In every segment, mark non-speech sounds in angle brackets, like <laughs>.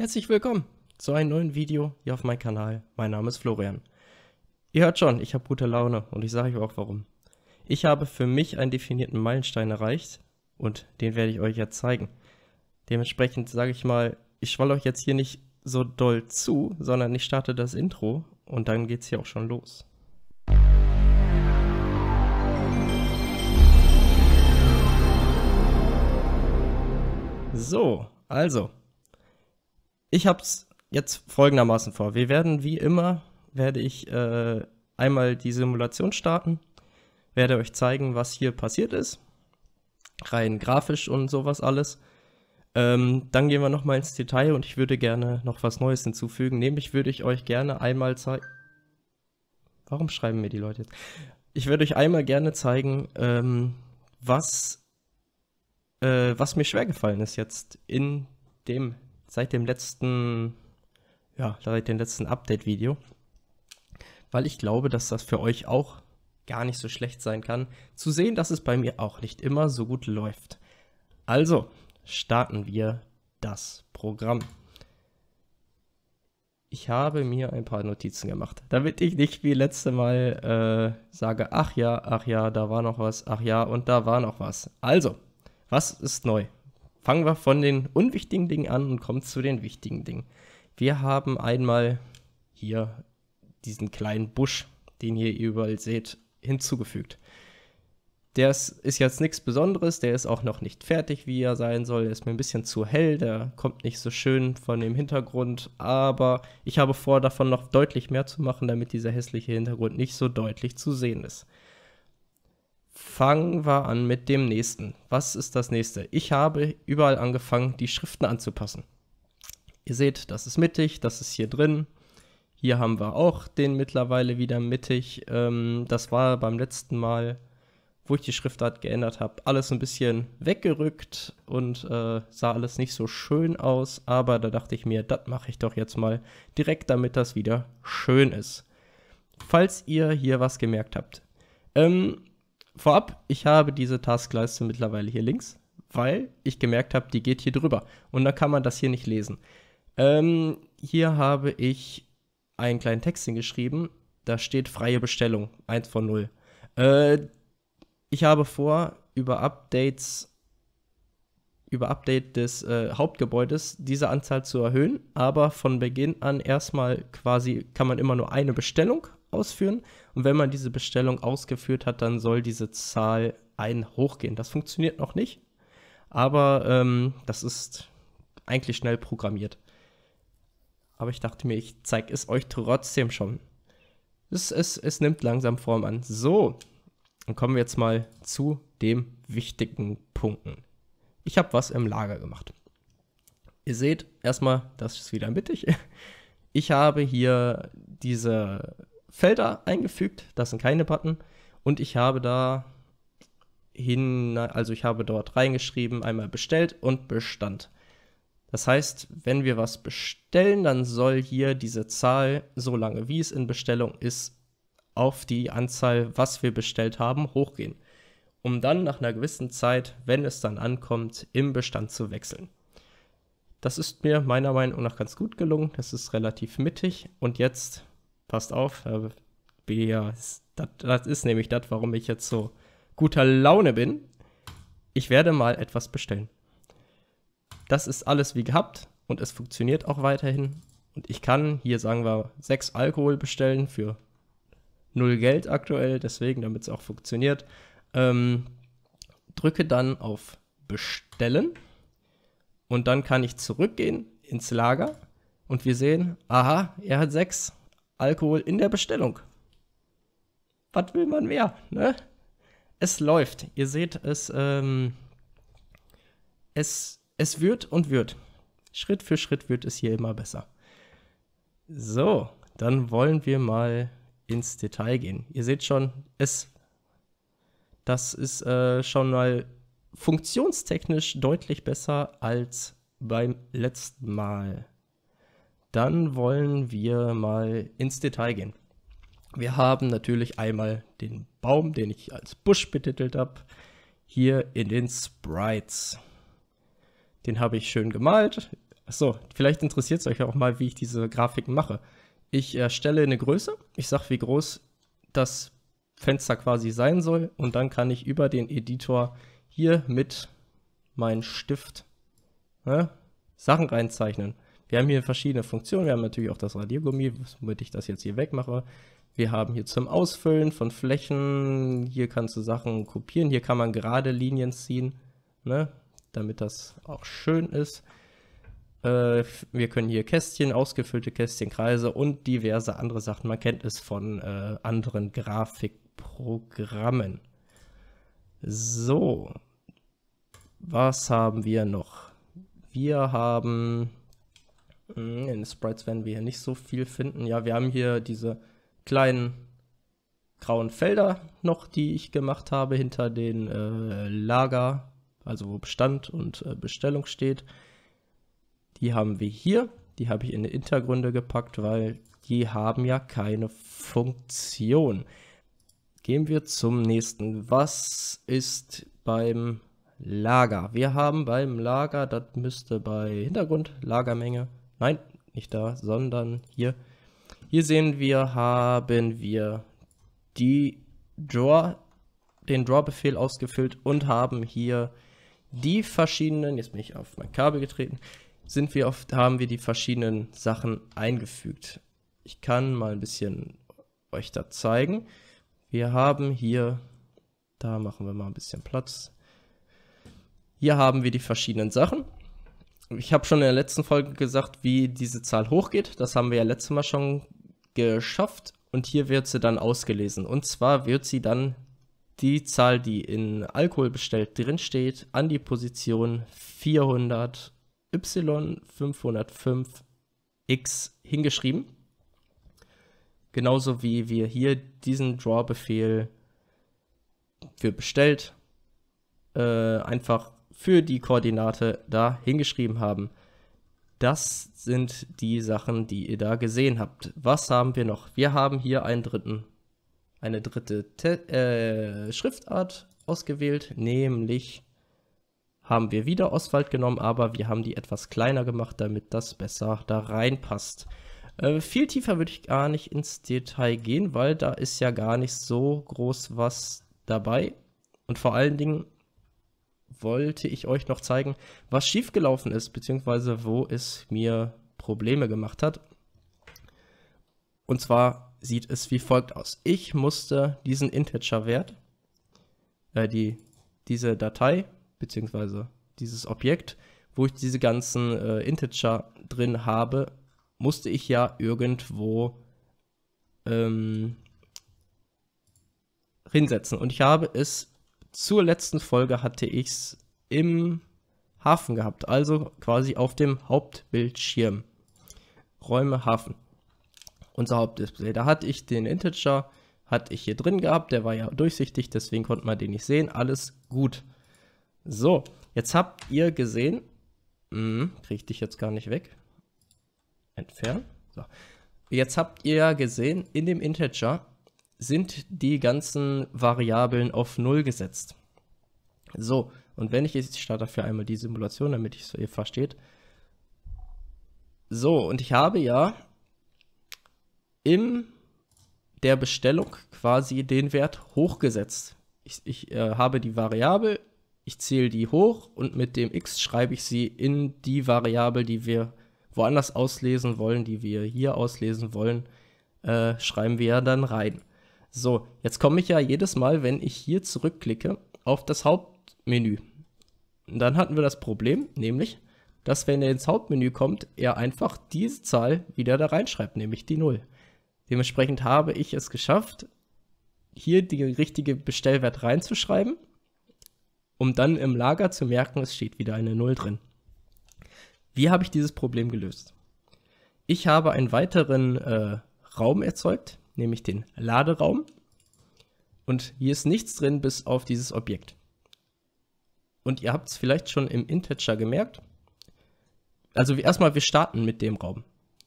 Herzlich willkommen zu einem neuen Video hier auf meinem Kanal. Mein Name ist Florian. Ihr hört schon, ich habe gute Laune und ich sage euch auch warum. Ich habe für mich einen definierten Meilenstein erreicht und den werde ich euch jetzt zeigen. Dementsprechend sage ich mal, ich schwalle euch jetzt hier nicht so doll zu, sondern ich starte das Intro und dann geht es hier auch schon los. So, also, ich habe es jetzt folgendermaßen vor. Wir werden wie immer, werde ich äh, einmal die Simulation starten, werde euch zeigen, was hier passiert ist. Rein grafisch und sowas alles. Ähm, dann gehen wir nochmal ins Detail und ich würde gerne noch was Neues hinzufügen. Nämlich würde ich euch gerne einmal zeigen... Warum schreiben mir die Leute jetzt? Ich würde euch einmal gerne zeigen, ähm, was, äh, was mir schwergefallen ist jetzt in dem seit dem letzten, ja, seit dem letzten Update-Video. Weil ich glaube, dass das für euch auch gar nicht so schlecht sein kann, zu sehen, dass es bei mir auch nicht immer so gut läuft. Also starten wir das Programm. Ich habe mir ein paar Notizen gemacht, damit ich nicht wie letzte Mal äh, sage, ach ja, ach ja, da war noch was, ach ja, und da war noch was. Also, was ist neu? fangen wir von den unwichtigen Dingen an und kommen zu den wichtigen Dingen. Wir haben einmal hier diesen kleinen Busch, den ihr überall seht, hinzugefügt. Der ist jetzt nichts Besonderes, der ist auch noch nicht fertig, wie er sein soll. Der ist mir ein bisschen zu hell, der kommt nicht so schön von dem Hintergrund, aber ich habe vor, davon noch deutlich mehr zu machen, damit dieser hässliche Hintergrund nicht so deutlich zu sehen ist. Fangen wir an mit dem nächsten. Was ist das nächste? Ich habe überall angefangen, die Schriften anzupassen. Ihr seht, das ist mittig, das ist hier drin. Hier haben wir auch den mittlerweile wieder mittig. Ähm, das war beim letzten Mal, wo ich die Schriftart geändert habe, alles ein bisschen weggerückt und äh, sah alles nicht so schön aus. Aber da dachte ich mir, das mache ich doch jetzt mal direkt, damit das wieder schön ist. Falls ihr hier was gemerkt habt. Ähm, vorab, ich habe diese Taskleiste mittlerweile hier links, weil ich gemerkt habe, die geht hier drüber. Und da kann man das hier nicht lesen. Ähm, hier habe ich einen kleinen Text hingeschrieben. Da steht freie Bestellung, 1 von 0. Äh, ich habe vor, über Updates über Update des äh, Hauptgebäudes diese Anzahl zu erhöhen, aber von Beginn an erstmal quasi kann man immer nur eine Bestellung ausführen. Und wenn man diese Bestellung ausgeführt hat, dann soll diese Zahl ein hochgehen. Das funktioniert noch nicht, aber ähm, das ist eigentlich schnell programmiert. Aber ich dachte mir, ich zeige es euch trotzdem schon. Es, es, es nimmt langsam Form an. So, dann kommen wir jetzt mal zu dem wichtigen Punkten. Ich habe was im Lager gemacht. Ihr seht erstmal, das ist wieder mittig. <laughs> Ich habe hier diese Felder eingefügt. Das sind keine Button. Und ich habe da hin, also ich habe dort reingeschrieben, einmal bestellt und Bestand. Das heißt, wenn wir was bestellen, dann soll hier diese Zahl, so lange wie es in Bestellung ist, auf die Anzahl, was wir bestellt haben, hochgehen, um dann nach einer gewissen Zeit, wenn es dann ankommt, im Bestand zu wechseln. Das ist mir meiner Meinung nach ganz gut gelungen, das ist relativ mittig und jetzt Passt auf, Herr Das, das ist nämlich das, warum ich jetzt so guter Laune bin. Ich werde mal etwas bestellen. Das ist alles wie gehabt und es funktioniert auch weiterhin. Und ich kann hier, sagen wir, sechs Alkohol bestellen für null Geld aktuell, deswegen, damit es auch funktioniert. Ähm, drücke dann auf Bestellen und dann kann ich zurückgehen ins Lager und wir sehen, aha, er hat sechs. Alkohol in der Bestellung. Was will man mehr, ne? Es läuft. Ihr seht, es, ähm, es, es wird und wird. Schritt für Schritt wird es hier immer besser. So, dann wollen wir mal ins Detail gehen. Ihr seht schon, es, das ist äh, schon mal funktionstechnisch deutlich besser als beim letzten Mal dann wollen wir mal ins Detail gehen. Wir haben natürlich einmal den Baum, den ich als Busch betitelt habe, hier in den Sprites. Den habe ich schön gemalt. Achso, vielleicht interessiert es euch auch mal, wie ich diese Grafiken mache. Ich erstelle eine Größe, ich sage, wie groß das Fenster quasi sein soll und dann kann ich über den Editor hier mit meinem Stift ne, Sachen reinzeichnen. Wir haben hier verschiedene Funktionen. Wir haben natürlich auch das Radiergummi, womit ich das jetzt hier wegmache. Wir haben hier zum Ausfüllen von Flächen. Hier kannst du Sachen kopieren. Hier kann man gerade Linien ziehen, ne? damit das auch schön ist. Äh, wir können hier Kästchen, ausgefüllte Kästchen, Kreise und diverse andere Sachen. Man kennt es von äh, anderen Grafikprogrammen. So, was haben wir noch? Wir haben Mhm, in Sprites werden wir hier nicht so viel finden. Ja, wir haben hier diese kleinen grauen Felder noch, die ich gemacht habe hinter den äh, Lager, also wo Bestand und äh, Bestellung steht. Die haben wir hier. Die habe ich in die Hintergründe gepackt, weil die haben ja keine Funktion. Gehen wir zum nächsten. Was ist beim Lager? Wir haben beim Lager, das müsste bei Hintergrund, Lagermenge, Nein, nicht da, sondern hier. Hier sehen wir, haben wir die Draw, den Draw-Befehl ausgefüllt und haben hier die verschiedenen, jetzt bin ich auf mein Kabel getreten, sind wir auf, haben wir die verschiedenen Sachen eingefügt. Ich kann mal ein bisschen euch da zeigen. Wir haben hier, da machen wir mal ein bisschen Platz. Hier haben wir die verschiedenen Sachen ich habe schon in der letzten Folge gesagt, wie diese Zahl hochgeht. Das haben wir ja letztes Mal schon geschafft. Und hier wird sie dann ausgelesen. Und zwar wird sie dann die Zahl, die in Alkohol bestellt drin steht, an die Position 400 Y 505 X hingeschrieben. Genauso wie wir hier diesen Draw-Befehl für bestellt äh, einfach für die Koordinate da hingeschrieben haben. Das sind die Sachen, die ihr da gesehen habt. Was haben wir noch? Wir haben hier einen dritten, eine dritte Te äh, Schriftart ausgewählt, nämlich haben wir wieder Oswald genommen, aber wir haben die etwas kleiner gemacht, damit das besser da reinpasst. Äh, viel tiefer würde ich gar nicht ins Detail gehen, weil da ist ja gar nicht so groß was dabei. Und vor allen Dingen wollte ich euch noch zeigen, was schiefgelaufen ist, beziehungsweise wo es mir Probleme gemacht hat. Und zwar sieht es wie folgt aus. Ich musste diesen Integer-Wert, äh, die, diese Datei, beziehungsweise dieses Objekt, wo ich diese ganzen äh, Integer drin habe, musste ich ja irgendwo ähm, hinsetzen. Und ich habe es zur letzten Folge hatte ich es im Hafen gehabt, also quasi auf dem Hauptbildschirm. Räume Hafen. Unser Hauptdisplay. Da hatte ich den Integer, hatte ich hier drin gehabt, der war ja durchsichtig, deswegen konnte man den nicht sehen. Alles gut. So, jetzt habt ihr gesehen, hm, kriege ich dich jetzt gar nicht weg. Entfernen. So. Jetzt habt ihr ja gesehen, in dem Integer sind die ganzen Variablen auf 0 gesetzt. So, und wenn ich jetzt, ich starte dafür einmal die Simulation, damit ich es so versteht. So, und ich habe ja in der Bestellung quasi den Wert hochgesetzt. Ich, ich äh, habe die Variable, ich zähle die hoch und mit dem x schreibe ich sie in die Variable, die wir woanders auslesen wollen, die wir hier auslesen wollen, äh, schreiben wir ja dann rein. So, jetzt komme ich ja jedes Mal, wenn ich hier zurückklicke, auf das Hauptmenü. Und dann hatten wir das Problem, nämlich, dass wenn er ins Hauptmenü kommt, er einfach diese Zahl wieder da reinschreibt, nämlich die 0. Dementsprechend habe ich es geschafft, hier die richtige Bestellwert reinzuschreiben, um dann im Lager zu merken, es steht wieder eine 0 drin. Wie habe ich dieses Problem gelöst? Ich habe einen weiteren äh, Raum erzeugt, nämlich den Laderaum. Und hier ist nichts drin bis auf dieses Objekt. Und ihr habt es vielleicht schon im Integer gemerkt. Also wir, erstmal, wir starten mit dem Raum.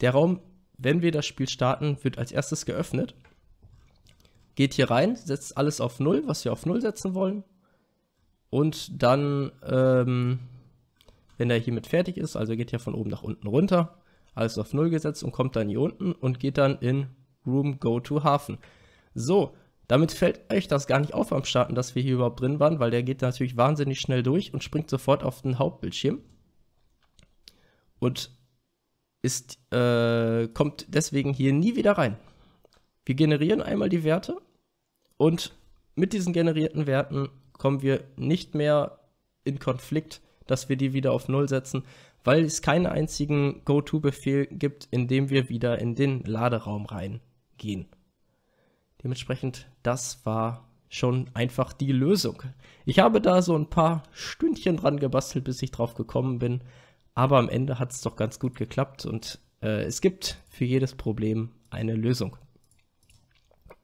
Der Raum, wenn wir das Spiel starten, wird als erstes geöffnet. Geht hier rein, setzt alles auf 0, was wir auf 0 setzen wollen. Und dann, ähm, wenn er hiermit fertig ist, also geht er von oben nach unten runter, alles auf 0 gesetzt und kommt dann hier unten und geht dann in Room Go to Hafen. So, damit fällt euch das gar nicht auf am Starten, dass wir hier überhaupt drin waren, weil der geht natürlich wahnsinnig schnell durch und springt sofort auf den Hauptbildschirm. Und ist, äh, kommt deswegen hier nie wieder rein. Wir generieren einmal die Werte und mit diesen generierten Werten kommen wir nicht mehr in Konflikt, dass wir die wieder auf Null setzen, weil es keinen einzigen Go-To-Befehl gibt, in dem wir wieder in den Laderaum rein gehen. Dementsprechend, das war schon einfach die Lösung. Ich habe da so ein paar Stündchen dran gebastelt, bis ich drauf gekommen bin, aber am Ende hat es doch ganz gut geklappt und äh, es gibt für jedes Problem eine Lösung.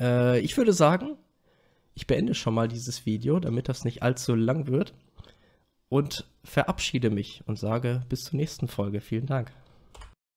Äh, ich würde sagen, ich beende schon mal dieses Video, damit das nicht allzu lang wird und verabschiede mich und sage bis zur nächsten Folge. Vielen Dank.